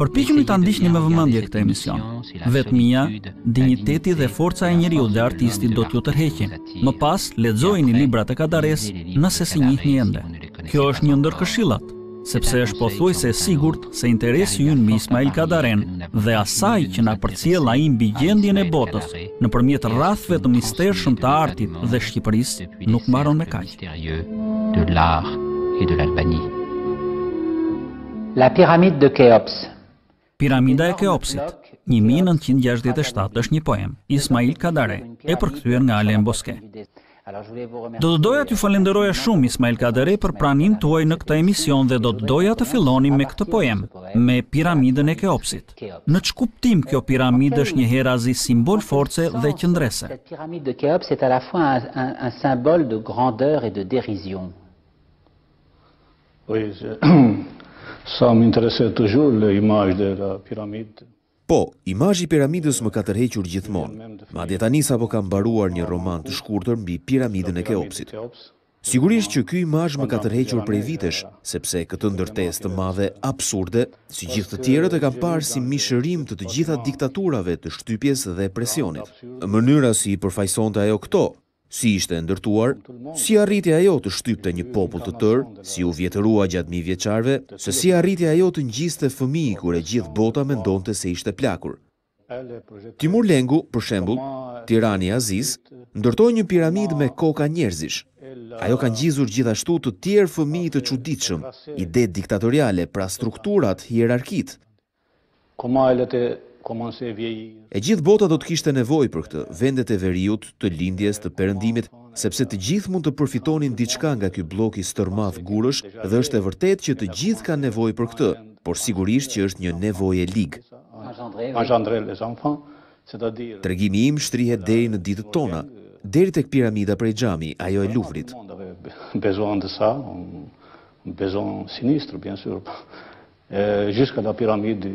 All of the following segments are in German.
Përpiqemi ta një me vëmendje këtë emision. Vetmia, digniteti dhe forca e njeriu dhe artisti do t'ju tërheqin. Më pas, lexojini librat e Kadares nëse si njihni ende. Kjo është një ndër këshillat, sepse është pothuajse e sigurt se interesi ju në Ismail Kadaren dhe asaj që na përcjell ai mbi gjendjen e botës nëpërmjet rrathëve të mistershëm të artit dhe Shqipërisë nuk mbaron me kaq. de l'art et de l'Albanie. La pyramide de Khéops. Piramida e Keopsit, 1967 është një poem, Ismail Kadare, e përkëtujen nga Alem Boske. Do të doja të falenderoja shumë Ismail Kadare për pranin të uaj në këta emision dhe do të doja të filoni me këtë poem, me piramidën e Keopsit. Në që kuptim kjo piramidë është një herazi simbol force dhe qëndrese? piramidë e Keops e të lafua në simbol dhe grandër e dhe derizion. Sa më intereset të zhullë imajsh dhe piramidë? Po, imajsh i piramidës më ka tërhequr gjithmonë. Ma detanis apo kam baruar një roman të shkurëtër mbi piramidën e Keopsit. Sigurisht që kjo imajsh më ka tërhequr prej vitesh, sepse këtë ndërtes të madhe absurde, si gjithë të tjerët e kam parë si mishërim të të gjitha diktaturave të shtypjes dhe presionit. Mënyra si i përfajson të ajo këto, si ishte ndërtuar, si arriti ajo të shtypte një popull të tërë, si u vjetërua gjatë mi vjeqarve, se si arriti ajo të njiste fëmi i kure gjithë bota me ndonë të se ishte plakur. Timur Lengu, për shembul, tirani Aziz, ndërtoj një piramid me koka njerëzish. Ajo kanë gjizur gjithashtu të tjerë fëmi të quditshëm, ide diktatoriale pra strukturat hierarkit. Koma e lëte E gjithë bota do të kishte nevoj për këtë vendet e veriut të lindjes të përëndimit, sepse të gjithë mund të përfitonin diçka nga kjo bloki stërmath gurësh dhe është e vërtet që të gjithë ka nevoj për këtë, por sigurisht që është një nevoj e ligë. Tregimi im shtrihet deri në ditët tona, deri tek piramida prej gjami, ajo e luvrit. Bezoan dhe sa, bezoan sinistrë, bjën sërë, gjithë euh, ka da piramidi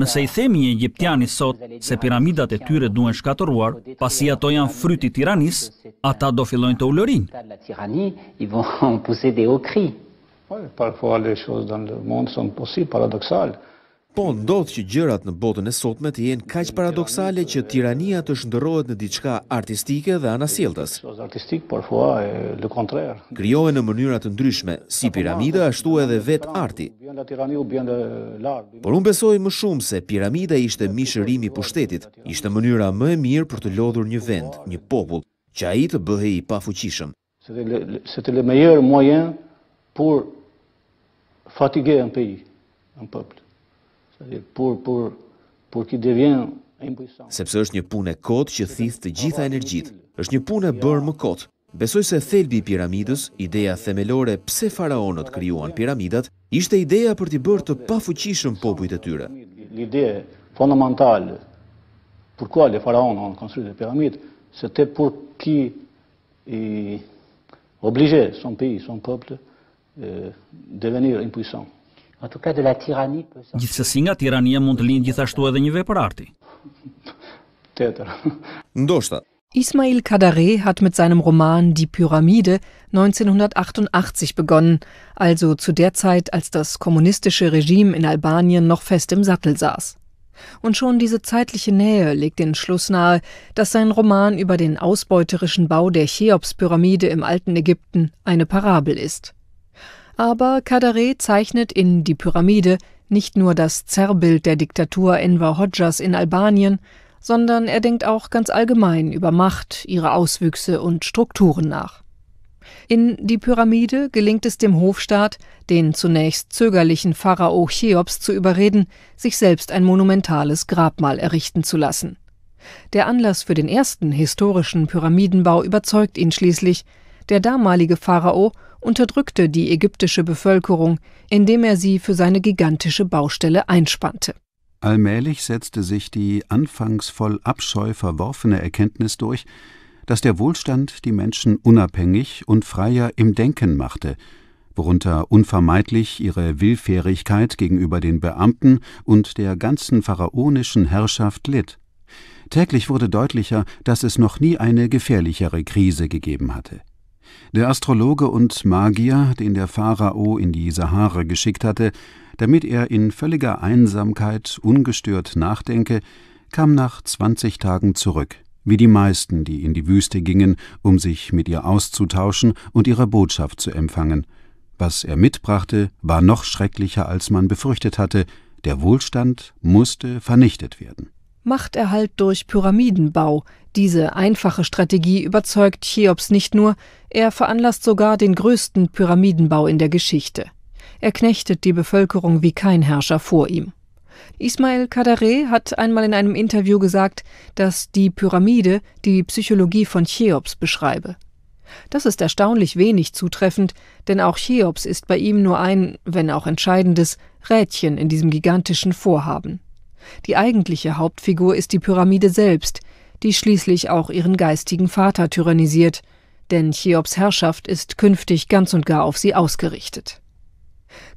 Nëse i themi një egyptiani sot se piramidat e tyre duen shkatoruar, pasi ato janë fryti tiranis, ata do fillojnë të ullërin. Parfois, les choses dans le monde sont possibles, paradoxales. Po, ndodh që gjërat në botën e sotme të jenë kaq paradoksale që tirania të shndërrohet në diçka artistike dhe anasjelltës. Krijohen në mënyra të ndryshme, si piramida ashtu edhe vet arti. Por unë besoj më shumë se piramida ishte mishërimi i pushtetit, ishte mënyra më e mirë për të lodhur një vend, një popull, që ai të bëhej i pafuqishëm. Por, por, por Sepse është një punë e kotë që thithë të gjitha energjitë. është një punë e bërë më kotë. Besoj se thelbi i piramidës, ideja themelore pse faraonët kryuan piramidat, ishte ideja për t'i bërë të pafuqishëm popujt e tyre. Lideje fundamentale për kuale faraonë në konstruit e piramidë, se te për ki i oblige son pi, son pëple, devenir impuissant. Gjithsesi nga tirania mund të lind gjithashtu edhe një veprarti. Ndoshta. Ismail Kadare hat mit seinem Roman Die Pyramide 1988 begonnen, also zu der Zeit, als das kommunistische Regime in Albanien noch fest im Sattel saß. Und schon diese zeitliche Nähe legt den Schluss nahe, dass sein Roman über den ausbeuterischen Bau der Cheops-Pyramide im alten Ägypten eine Parabel ist. Aber Kadaré zeichnet in Die Pyramide nicht nur das Zerrbild der Diktatur Enver Hodjas in Albanien, sondern er denkt auch ganz allgemein über Macht, ihre Auswüchse und Strukturen nach. In Die Pyramide gelingt es dem Hofstaat, den zunächst zögerlichen Pharao Cheops zu überreden, sich selbst ein monumentales Grabmal errichten zu lassen. Der Anlass für den ersten historischen Pyramidenbau überzeugt ihn schließlich. Der damalige Pharao unterdrückte die ägyptische Bevölkerung, indem er sie für seine gigantische Baustelle einspannte. Allmählich setzte sich die anfangs voll Abscheu verworfene Erkenntnis durch, dass der Wohlstand die Menschen unabhängig und freier im Denken machte, worunter unvermeidlich ihre Willfährigkeit gegenüber den Beamten und der ganzen pharaonischen Herrschaft litt. Täglich wurde deutlicher, dass es noch nie eine gefährlichere Krise gegeben hatte. Der Astrologe und Magier, den der Pharao in die Sahara geschickt hatte, damit er in völliger Einsamkeit ungestört nachdenke, kam nach zwanzig Tagen zurück, wie die meisten, die in die Wüste gingen, um sich mit ihr auszutauschen und ihre Botschaft zu empfangen. Was er mitbrachte, war noch schrecklicher, als man befürchtet hatte. Der Wohlstand musste vernichtet werden. Machterhalt durch Pyramidenbau, diese einfache Strategie überzeugt Cheops nicht nur, er veranlasst sogar den größten Pyramidenbau in der Geschichte. Er knechtet die Bevölkerung wie kein Herrscher vor ihm. Ismail Kadareh hat einmal in einem Interview gesagt, dass die Pyramide die Psychologie von Cheops beschreibe. Das ist erstaunlich wenig zutreffend, denn auch Cheops ist bei ihm nur ein, wenn auch entscheidendes, Rädchen in diesem gigantischen Vorhaben. Die eigentliche Hauptfigur ist die Pyramide selbst, die schließlich auch ihren geistigen Vater tyrannisiert, denn Cheops Herrschaft ist künftig ganz und gar auf sie ausgerichtet.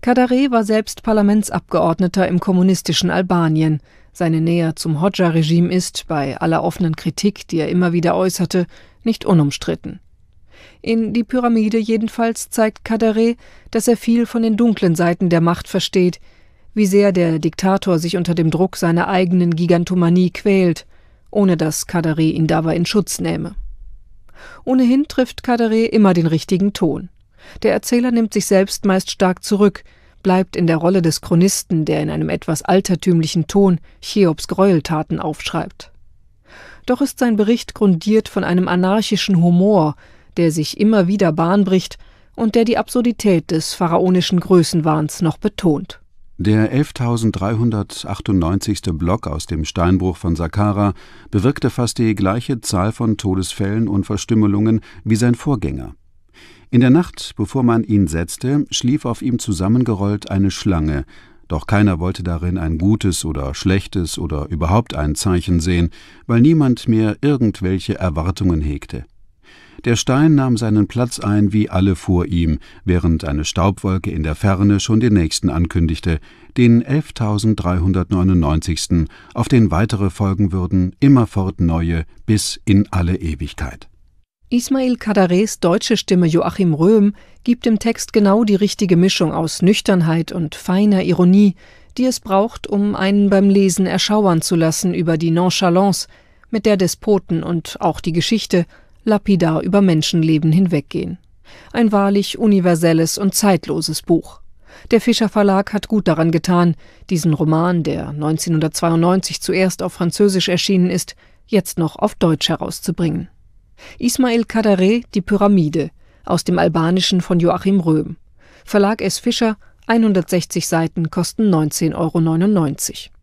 Kadaré war selbst Parlamentsabgeordneter im kommunistischen Albanien. Seine Nähe zum Hodja-Regime ist, bei aller offenen Kritik, die er immer wieder äußerte, nicht unumstritten. In Die Pyramide jedenfalls zeigt Kadaré, dass er viel von den dunklen Seiten der Macht versteht, wie sehr der Diktator sich unter dem Druck seiner eigenen Gigantomanie quält ohne dass Kadare ihn dabei in Schutz nähme. Ohnehin trifft Kadare immer den richtigen Ton. Der Erzähler nimmt sich selbst meist stark zurück, bleibt in der Rolle des Chronisten, der in einem etwas altertümlichen Ton Cheops Gräueltaten aufschreibt. Doch ist sein Bericht grundiert von einem anarchischen Humor, der sich immer wieder Bahn bricht und der die Absurdität des pharaonischen Größenwahns noch betont. Der 11.398. Block aus dem Steinbruch von Sakkara bewirkte fast die gleiche Zahl von Todesfällen und Verstümmelungen wie sein Vorgänger. In der Nacht, bevor man ihn setzte, schlief auf ihm zusammengerollt eine Schlange, doch keiner wollte darin ein gutes oder schlechtes oder überhaupt ein Zeichen sehen, weil niemand mehr irgendwelche Erwartungen hegte. Der Stein nahm seinen Platz ein wie alle vor ihm, während eine Staubwolke in der Ferne schon den nächsten ankündigte, den 11.399. auf den weitere folgen würden, immerfort neue, bis in alle Ewigkeit. Ismail Kadarés deutsche Stimme Joachim Röhm gibt im Text genau die richtige Mischung aus Nüchternheit und feiner Ironie, die es braucht, um einen beim Lesen erschauern zu lassen über die Nonchalance, mit der Despoten und auch die Geschichte – lapidar über Menschenleben hinweggehen. Ein wahrlich universelles und zeitloses Buch. Der Fischer Verlag hat gut daran getan, diesen Roman, der 1992 zuerst auf Französisch erschienen ist, jetzt noch auf Deutsch herauszubringen. Ismail Kadaré, Die Pyramide, aus dem Albanischen von Joachim Röhm. Verlag S. Fischer, 160 Seiten kosten 19,99 Euro.